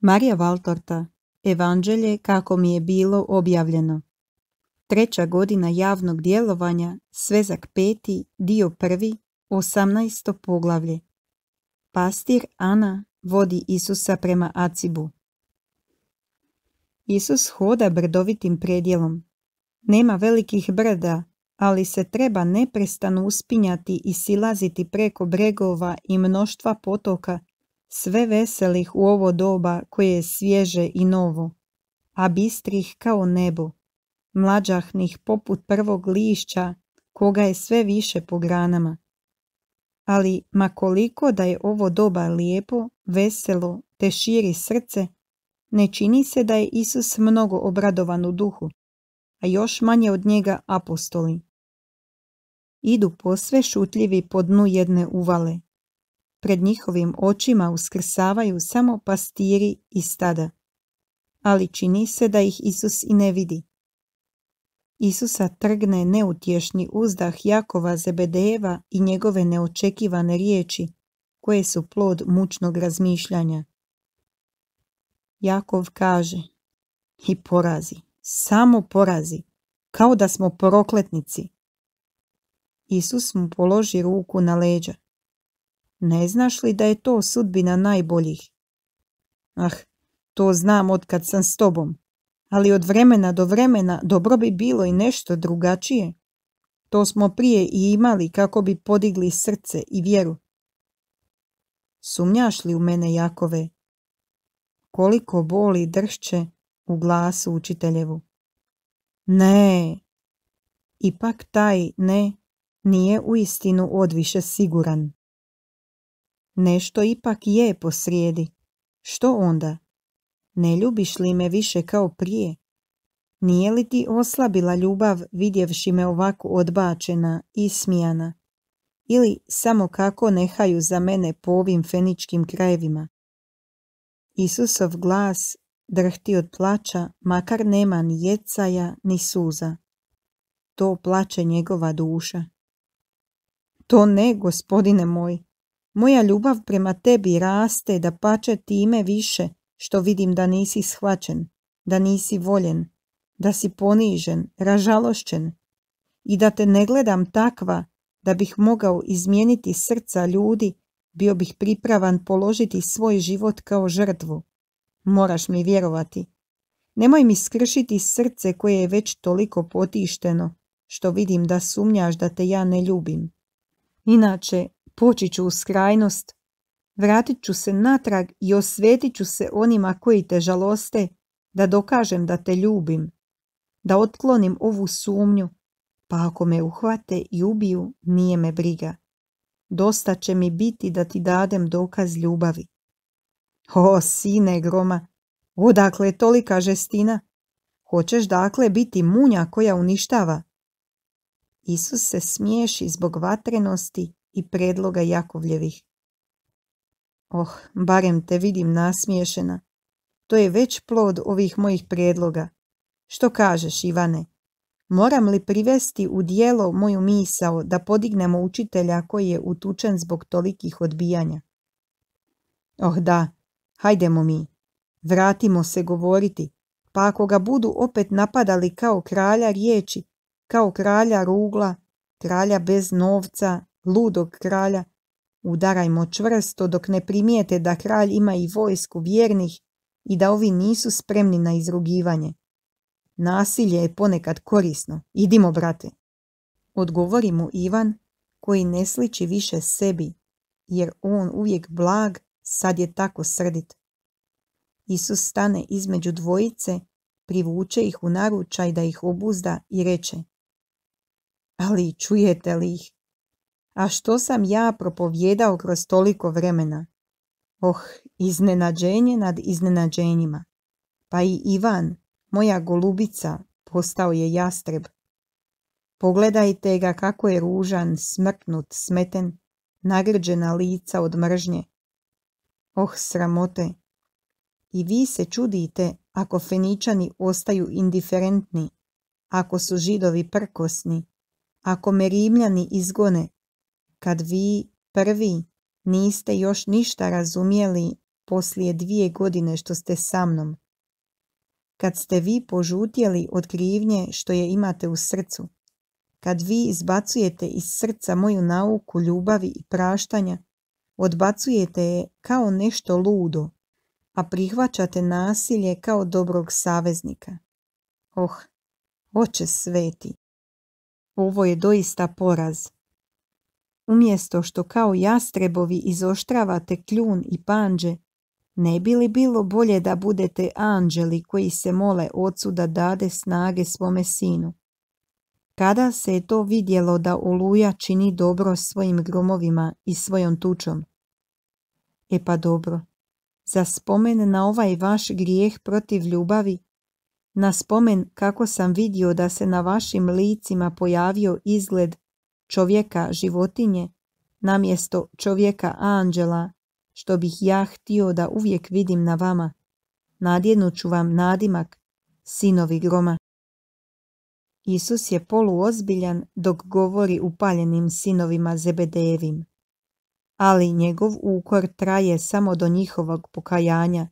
Marija Valtorta, Evanđelje kako mi je bilo objavljeno. Treća godina javnog djelovanja, svezak peti, dio prvi, osamnaesto poglavlje. Pastir Ana vodi Isusa prema Acibu. Isus hoda brdovitim predjelom. Nema velikih brda, ali se treba neprestano uspinjati i silaziti preko bregova i mnoštva potoka sve veselih u ovo doba koje je svježe i novo, a bistrih kao nebo, mlađahnih poput prvog lišća koga je sve više po granama. Ali makoliko da je ovo doba lijepo, veselo te širi srce, ne čini se da je Isus mnogo obradovan u duhu, a još manje od njega apostoli. Idu posve šutljivi po dnu jedne uvale, Pred njihovim očima uskrsavaju samo pastiri i stada. Ali čini se da ih Isus i ne vidi. Isusa trgne neutješni uzdah Jakova Zebedejeva i njegove neočekivane riječi, koje su plod mučnog razmišljanja. Jakov kaže i porazi, samo porazi, kao da smo prokletnici. Isus mu položi ruku na leđa. Ne znaš li da je to sudbina najboljih? Ah, to znam kad sam s tobom, ali od vremena do vremena dobro bi bilo i nešto drugačije. To smo prije i imali kako bi podigli srce i vjeru. Sumnjaš li u mene, Jakove? Koliko boli dršće u glasu učiteljevu. Ne, ipak taj ne nije u istinu odviše siguran. Nešto ipak je posrijedi. Što onda? Ne ljubiš li me više kao prije? Nije li ti oslabila ljubav vidjevši me ovako odbačena i smijana? Ili samo kako nehaju za mene po ovim feničkim krajevima? Isusov glas drhti od plaća, makar nema ni jecaja ni suza. To plače njegova duša. To ne, gospodine moj, moja ljubav prema tebi raste da pače time više što vidim da nisi shvaćen, da nisi voljen, da si ponižen, ražalošćen i da te ne gledam takva da bih mogao izmijeniti srca ljudi, bio bih pripravan položiti svoj život kao žrtvu. Moraš mi vjerovati. Nemoj mi skršiti srce koje je već toliko potišteno, što vidim da sumnjaš da te ja ne ljubim. Inače, Poći ću u skrajnost, vratit ću se natrag i osvetit ću se onima koji te žaloste, da dokažem da te ljubim, da otklonim ovu sumnju, pa ako me uhvate i ubiju, nije me briga. Dosta će mi biti da ti dadem dokaz ljubavi. O, sine groma, odakle tolika žestina? Hoćeš dakle biti munja koja uništava? Isus se smiješi zbog vatrenosti i predloga Jakovljevih. Oh, barem te vidim nasmiješena. To je već plod ovih mojih predloga. Što kažeš, Ivane? Moram li privesti u dijelo moju misao da podignemo učitelja koji je utučen zbog tolikih odbijanja? Oh da, hajdemo mi. Vratimo se govoriti, pa ako ga budu opet napadali kao kralja riječi, kao kralja rugla, kralja bez novca, ludog kralja, udarajmo čvrsto dok ne primijete da kralj ima i vojsku vjernih i da ovi nisu spremni na izrugivanje. Nasilje je ponekad korisno. Idimo, brate. Odgovori mu Ivan, koji ne sliči više sebi, jer on uvijek blag, sad je tako srdit. Isus stane između dvojice, privuče ih u naručaj da ih obuzda i reče. Ali čujete li ih? a što sam ja propovjedao kroz toliko vremena. Oh, iznenađenje nad iznenađenjima. Pa i Ivan, moja golubica, postao je jastreb. Pogledajte ga kako je ružan, smrtnut, smeten, nagrđena lica od mržnje. Oh, sramote! I vi se čudite ako feničani ostaju indiferentni, ako su židovi prkosni, ako me rimljani izgone, kad vi prvi niste još ništa razumjeli poslije dvije godine što ste sa mnom. Kad ste vi požutjeli od krivnje što je imate u srcu. Kad vi izbacujete iz srca moju nauku ljubavi i praštanja, odbacujete je kao nešto ludo, a prihvaćate nasilje kao dobrog saveznika. Oh, oče sveti! Ovo je doista poraz umjesto što kao jastrebovi izoštravate kljun i panđe, ne bi li bilo bolje da budete anđeli koji se mole ocu da dade snage svome sinu? Kada se je to vidjelo da oluja čini dobro svojim gromovima i svojom tučom? E pa dobro, za spomen na ovaj vaš grijeh protiv ljubavi, na spomen kako sam vidio da se na vašim licima pojavio izgled čovjeka životinje, namjesto čovjeka anđela, što bih ja htio da uvijek vidim na vama. nadjednuću ću vam nadimak, sinovi groma. Isus je poluozbiljan dok govori upaljenim sinovima zebedevim, Ali njegov ukor traje samo do njihovog pokajanja,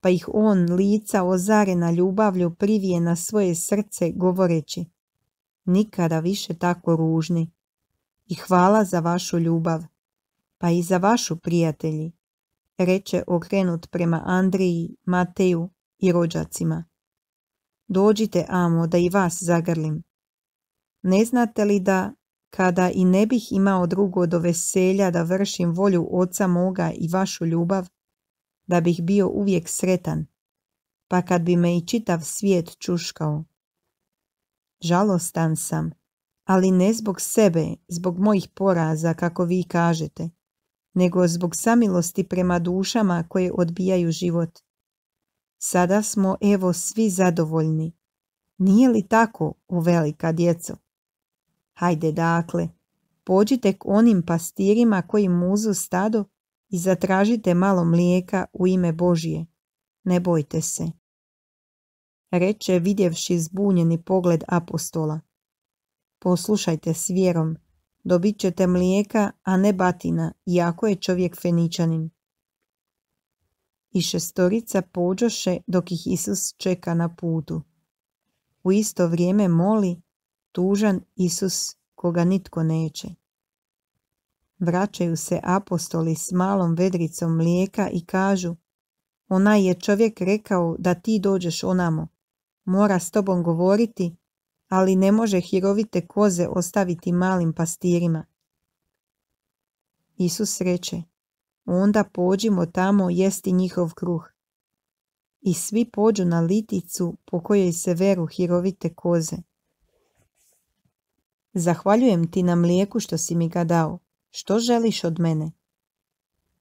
pa ih on lica ozarena ljubavlju privije na svoje srce govoreći Nikada više tako ružni, i hvala za vašu ljubav, pa i za vašu prijatelji, reče okrenut prema Andriji, Mateju i rođacima. Dođite, amo, da i vas zagrlim. Ne znate li da, kada i ne bih imao drugo do veselja da vršim volju oca moga i vašu ljubav, da bih bio uvijek sretan, pa kad bi me i čitav svijet čuškao. Žalostan sam, ali ne zbog sebe, zbog mojih poraza, kako vi kažete, nego zbog samilosti prema dušama koje odbijaju život. Sada smo evo svi zadovoljni. Nije li tako, uvelika velika djeco? Hajde dakle, pođite k onim pastirima koji muzu stado i zatražite malo mlijeka u ime Božije. Ne bojte se. Reče vidjevši zbunjeni pogled apostola. Poslušajte s vjerom, dobit ćete mlijeka, a ne batina, iako je čovjek feničanin. I šestorica pođoše dok ih Isus čeka na putu. U isto vrijeme moli, tužan Isus koga nitko neće. Vraćaju se apostoli s malom vedricom mlijeka i kažu Onaj je čovjek rekao da ti dođeš onamo. Mora s tobom govoriti ali ne može hirovite koze ostaviti malim pastirima. Isus reče, onda pođimo tamo jesti njihov kruh. I svi pođu na liticu po kojoj se veru hirovite koze. Zahvaljujem ti na mlijeku što si mi ga dao. Što želiš od mene?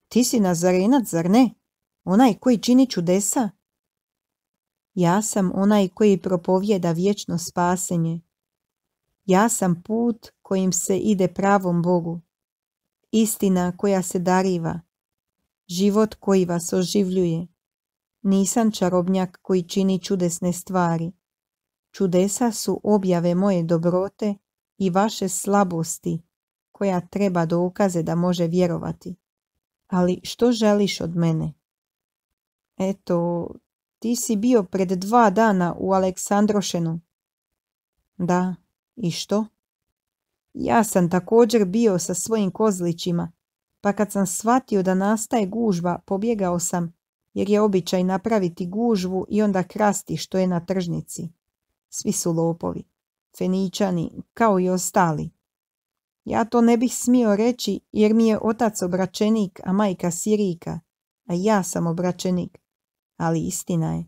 Ti si nazarenac, zar ne? Onaj koji čini čudesa? Ja sam onaj koji propovjeda vječno spasenje. Ja sam put kojim se ide pravom Bogu. Istina koja se dariva. Život koji vas oživljuje. Nisam čarobnjak koji čini čudesne stvari. Čudesa su objave moje dobrote i vaše slabosti koja treba dokaze da može vjerovati. Ali što želiš od mene? Eto, ti si bio pred dva dana u Aleksandrošenu. Da, i što? Ja sam također bio sa svojim kozlićima, pa kad sam shvatio da nastaje gužva, pobjegao sam, jer je običaj napraviti gužvu i onda krasti što je na tržnici. Svi su lopovi, feničani, kao i ostali. Ja to ne bih smio reći jer mi je otac obračenik, a majka sirika, a ja sam obračenik ali istina je.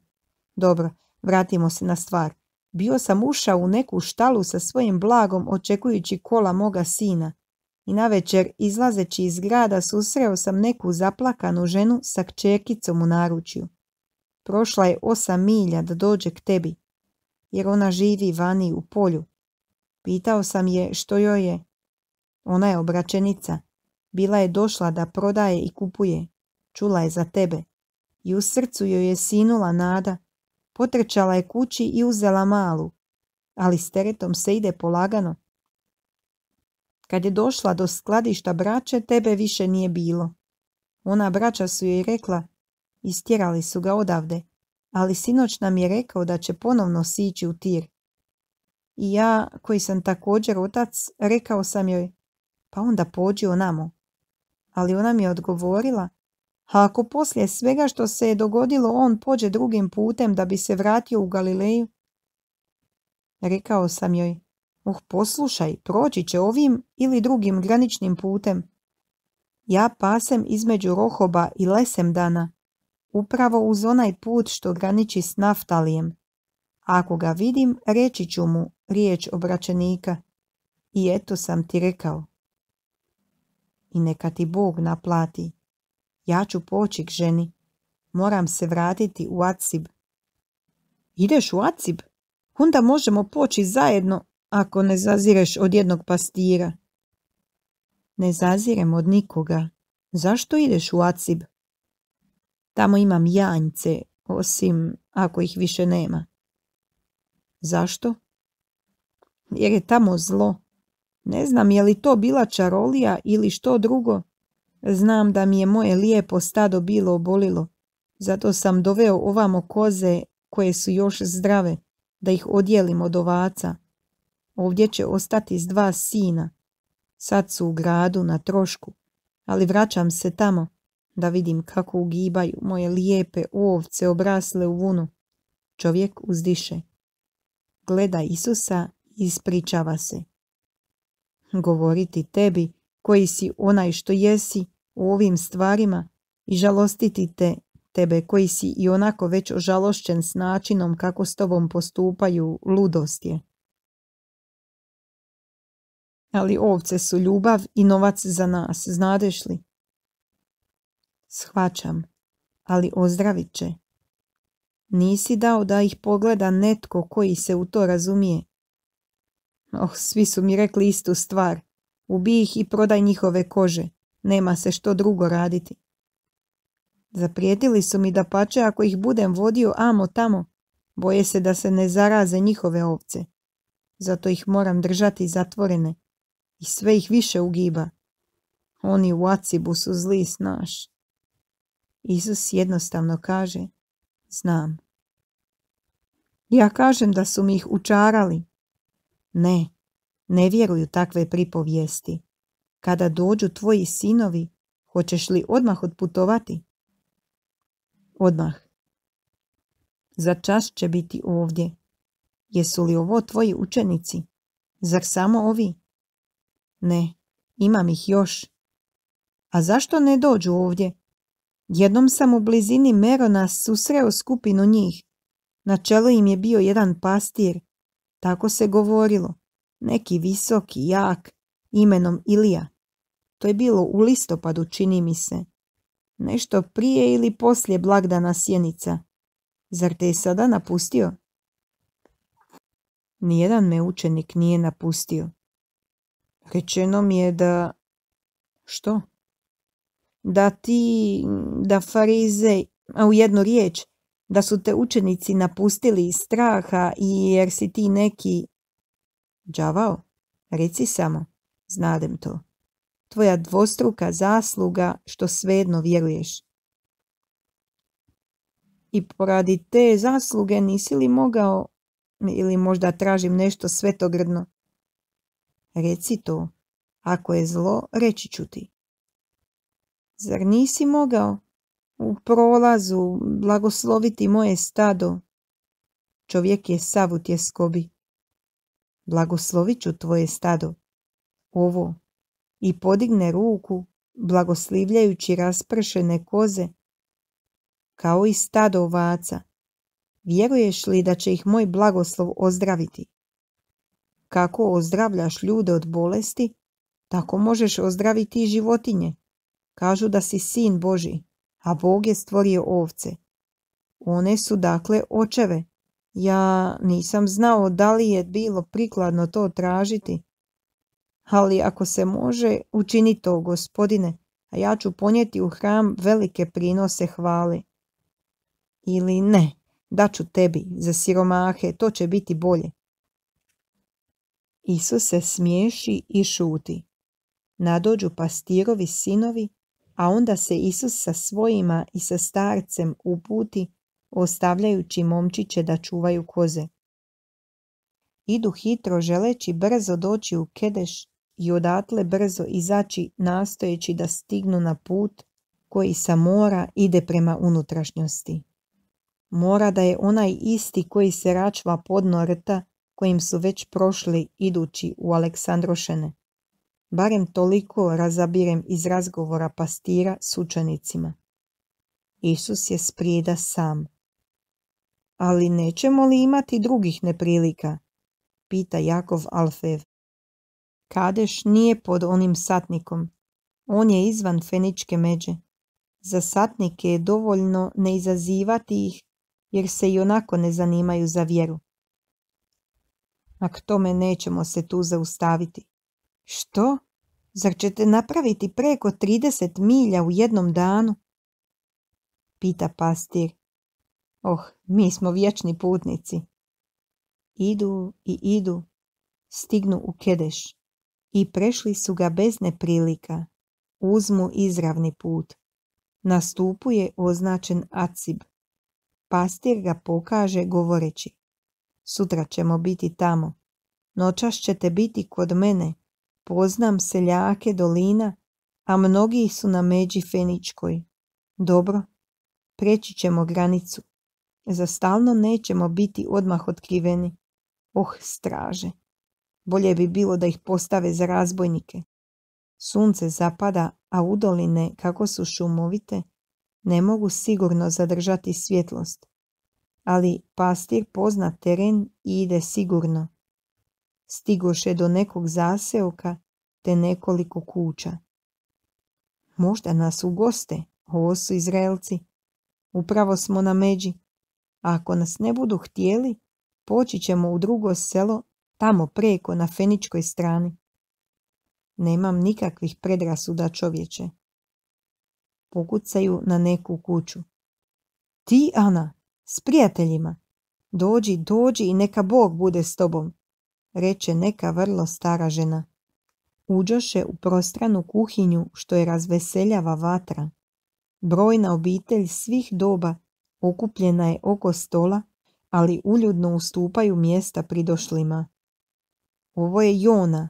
Dobro, vratimo se na stvar. Bio sam ušao u neku štalu sa svojim blagom očekujući kola moga sina i navečer izlazeći iz grada susreo sam neku zaplakanu ženu sa kčekicom u naručju. Prošla je osam milja da dođe k tebi, jer ona živi vani u polju. Pitao sam je što joj je. Ona je obračenica. Bila je došla da prodaje i kupuje. Čula je za tebe i u srcu joj je sinula nada. Potrčala je kući i uzela malu, ali s teretom se ide polagano. Kad je došla do skladišta braće, tebe više nije bilo. Ona braća su joj rekla, istjerali su ga odavde, ali sinoć nam je rekao da će ponovno sići u tir. I ja, koji sam također otac, rekao sam joj, pa onda pođi onamo. Ali ona mi je odgovorila, a ako poslije svega što se je dogodilo on pođe drugim putem da bi se vratio u Galileju? Rekao sam joj, uh, poslušaj, proći će ovim ili drugim graničnim putem. Ja pasem između Rohoba i Lesemdana, upravo uz onaj put što graniči s Naftalijem. Ako ga vidim, reći ću mu riječ obračenika. I eto sam ti rekao. I neka ti Bog naplati. Ja ću poći k ženi. Moram se vratiti u Acib. Ideš u Acib? Onda možemo poći zajedno ako ne zazireš od jednog pastira. Ne zazirem od nikoga. Zašto ideš u Acib? Tamo imam janjce, osim ako ih više nema. Zašto? Jer je tamo zlo. Ne znam je li to bila čarolija ili što drugo, Znam da mi je moje lijepo stado bilo obolilo, zato sam doveo ovamo koze koje su još zdrave, da ih odjelim od ovaca. Ovdje će ostati s dva sina. Sad su u gradu na trošku, ali vraćam se tamo da vidim kako ugibaju moje lijepe ovce obrasle u vunu. Čovjek uzdiše. Gleda Isusa i ispričava se. Govoriti tebi koji si onaj što jesi u ovim stvarima i žalostiti te tebe koji si i onako već ožalošćen s načinom kako s tobom postupaju ludost je. Ali ovce su ljubav i novac za nas, znadeš li? Shvaćam, ali ozdravit će. Nisi dao da ih pogleda netko koji se u to razumije. Oh, svi su mi rekli istu stvar. Ubij ih i prodaj njihove kože. Nema se što drugo raditi. Zaprijetili su mi da pače ako ih budem vodio amo tamo. Boje se da se ne zaraze njihove ovce. Zato ih moram držati zatvorene. I sve ih više ugiba. Oni u Acibu su zli snaš. Isus jednostavno kaže, znam. Ja kažem da su mi ih učarali. Ne, ne vjeruju takve pripovijesti. Kada dođu tvoji sinovi, hoćeš li odmah odputovati? Odmah. Za čas će biti ovdje. Jesu li ovo tvoji učenici? Zar samo ovi? Ne, imam ih još. A zašto ne dođu ovdje? Jednom sam u blizini Merona susreo skupinu njih. Na čelu im je bio jedan pastir. Tako se govorilo neki visoki jak imenom Ilija. To je bilo u listopadu, čini mi se. Nešto prije ili poslije blagdana sjenica. Zar te je sada napustio? Nijedan me učenik nije napustio. Rečeno mi je da... Što? Da ti, da farize, a u jednu riječ, da su te učenici napustili iz straha i jer si ti neki Đavao, reci samo, znadem to. Tvoja dvostruka zasluga što svedno vjeruješ. I poradi te zasluge nisi li mogao ili možda tražim nešto svetogrdno? Reci to, ako je zlo, reći ću ti. Zar nisi mogao u prolazu blagosloviti moje stado? Čovjek je sav u tjeskobi blagoslovit ću tvoje stado. Ovo. I podigne ruku, blagoslivljajući raspršene koze, kao i stado ovaca. Vjeruješ li da će ih moj blagoslov ozdraviti? Kako ozdravljaš ljude od bolesti, tako možeš ozdraviti i životinje. Kažu da si sin Boži, a Bog je stvorio ovce. One su dakle očeve, ja nisam znao da li je bilo prikladno to tražiti, ali ako se može, učini to, gospodine, a ja ću ponijeti u hram velike prinose hvale. Ili ne, daću tebi, za siromahe, to će biti bolje. Isus se smiješi i šuti. Nadođu pastirovi sinovi, a onda se Isus sa svojima i sa starcem uputi ostavljajući momčiće da čuvaju koze. Idu hitro želeći brzo doći u Kedeš i odatle brzo izaći nastojeći da stignu na put koji sa mora ide prema unutrašnjosti. Mora da je onaj isti koji se račva podno rta kojim su već prošli idući u Aleksandrošene. Barem toliko razabirem iz razgovora pastira s učenicima. Isus je sprijeda sam, ali nećemo li imati drugih neprilika? Pita Jakov Alfev. Kadeš nije pod onim satnikom. On je izvan feničke međe. Za satnike je dovoljno ne izazivati ih, jer se i onako ne zanimaju za vjeru. A k tome nećemo se tu zaustaviti. Što? Zar ćete napraviti preko 30 milja u jednom danu? Pita pastir. Oh, mi smo vječni putnici. Idu i idu, stignu u Kedeš i prešli su ga bez neprilika. Uzmu izravni put. Na stupu je označen Acib. Pastir ga pokaže govoreći. Sutra ćemo biti tamo. Noćas ćete biti kod mene. Poznam seljake dolina, a mnogi su na međi Feničkoj. Dobro, preći ćemo granicu. Zastalno nećemo biti odmah otkriveni. Oh, straže! Bolje bi bilo da ih postave za razbojnike. Sunce zapada, a udoline, kako su šumovite, ne mogu sigurno zadržati svjetlost. Ali pastir pozna teren i ide sigurno. Stigoše do nekog zaseoka te nekoliko kuća. Možda nas ugoste, ovo su Izraelci. Upravo smo na međi. A ako nas ne budu htjeli, poći ćemo u drugo selo, tamo preko na feničkoj strani. Nemam nikakvih predrasuda čovječe. Pokucaju na neku kuću. Ti, Ana, s prijateljima. Dođi, dođi i neka Bog bude s tobom, reče neka vrlo stara žena. Uđoše u prostranu kuhinju što je razveseljava vatra. Brojna obitelj svih doba okupljena je oko stola, ali uljudno ustupaju mjesta pridošlima. Ovo je Jona.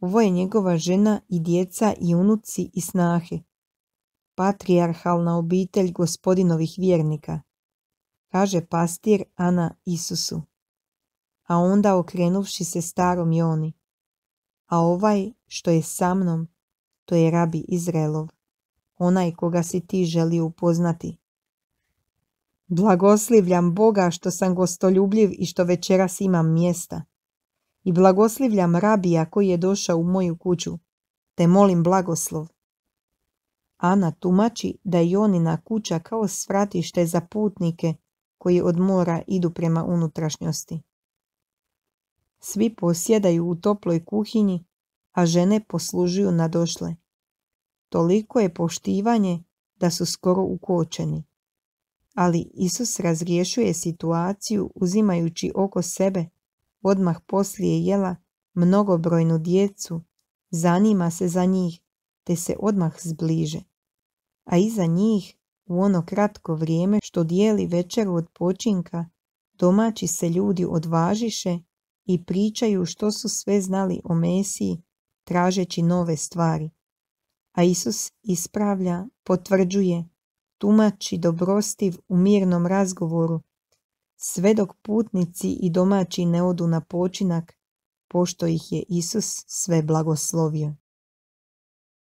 Ovo je njegova žena i djeca i unuci i snahe. Patriarhalna obitelj gospodinovih vjernika, kaže pastir Ana Isusu. A onda okrenuvši se starom Joni. A ovaj što je sa mnom, to je rabi Izraelov, onaj koga si ti želi upoznati, Blagoslivljam Boga što sam gostoljubljiv i što večeras imam mjesta. I blagoslivljam rabija koji je došao u moju kuću, te molim blagoslov. Ana tumači da je Jonina kuća kao svratište za putnike koji od mora idu prema unutrašnjosti. Svi posjedaju u toploj kuhinji, a žene poslužuju na došle. Toliko je poštivanje da su skoro ukočeni ali Isus razriješuje situaciju uzimajući oko sebe, odmah poslije jela, mnogobrojnu djecu, zanima se za njih, te se odmah zbliže. A iza njih, u ono kratko vrijeme što dijeli večeru od počinka, domaći se ljudi odvažiše i pričaju što su sve znali o Mesiji, tražeći nove stvari. A Isus ispravlja, potvrđuje, tumači dobrostiv u mirnom razgovoru, sve dok putnici i domaći ne odu na počinak, pošto ih je Isus sve blagoslovio.